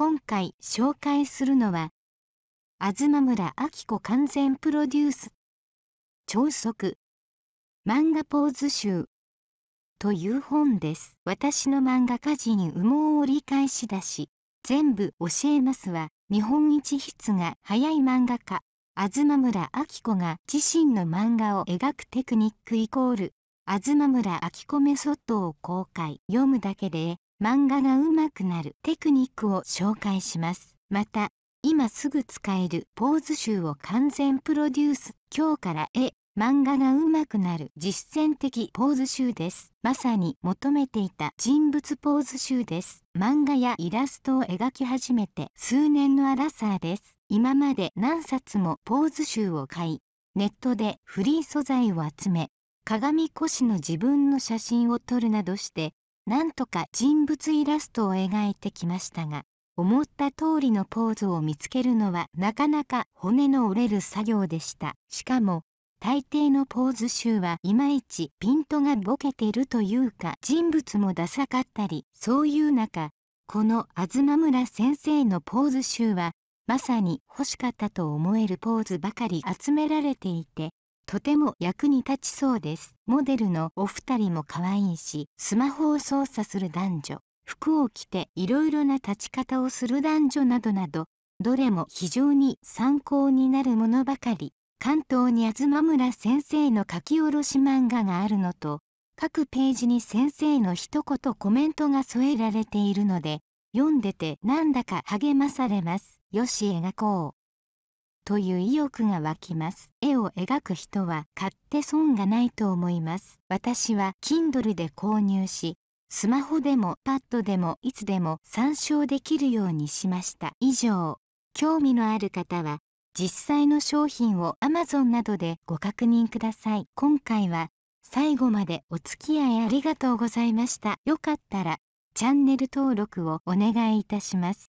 今回紹介するのは東村明子完全プロデュース超速漫画ポーズ集という本です私の漫画家人に羽毛を理解しだし全部教えますは日本一筆が早い漫画家東村明子が自身の漫画を描くテクニックイコール東村明子メソッドを公開読むだけで漫画が上手くなるテクニックを紹介します。また、今すぐ使えるポーズ集を完全プロデュース。今日から絵、漫画が上手くなる実践的ポーズ集です。まさに求めていた人物ポーズ集です。漫画やイラストを描き始めて数年のアラサーです。今まで何冊もポーズ集を買い、ネットでフリー素材を集め、鏡越しの自分の写真を撮るなどしてなんとか人物イラストを描いてきましたが思った通りのポーズを見つけるのはなかなか骨の折れる作業でしたしかも大抵のポーズ集はいまいちピントがボケてるというか人物もダサかったりそういう中この東村先生のポーズ集はまさに欲しかったと思えるポーズばかり集められていてとても役に立ちそうですモデルのお二人も可愛いしスマホを操作する男女服を着ていろいろな立ち方をする男女などなどどれも非常に参考になるものばかり関東に東村先生の書き下ろし漫画があるのと各ページに先生の一言コメントが添えられているので読んでてなんだか励まされます。よし描こうという意欲が湧きます絵を描く人は買って損がないと思います私は Kindle で購入しスマホでもパッドでもいつでも参照できるようにしました以上興味のある方は実際の商品を Amazon などでご確認ください今回は最後までお付き合いありがとうございましたよかったらチャンネル登録をお願いいたします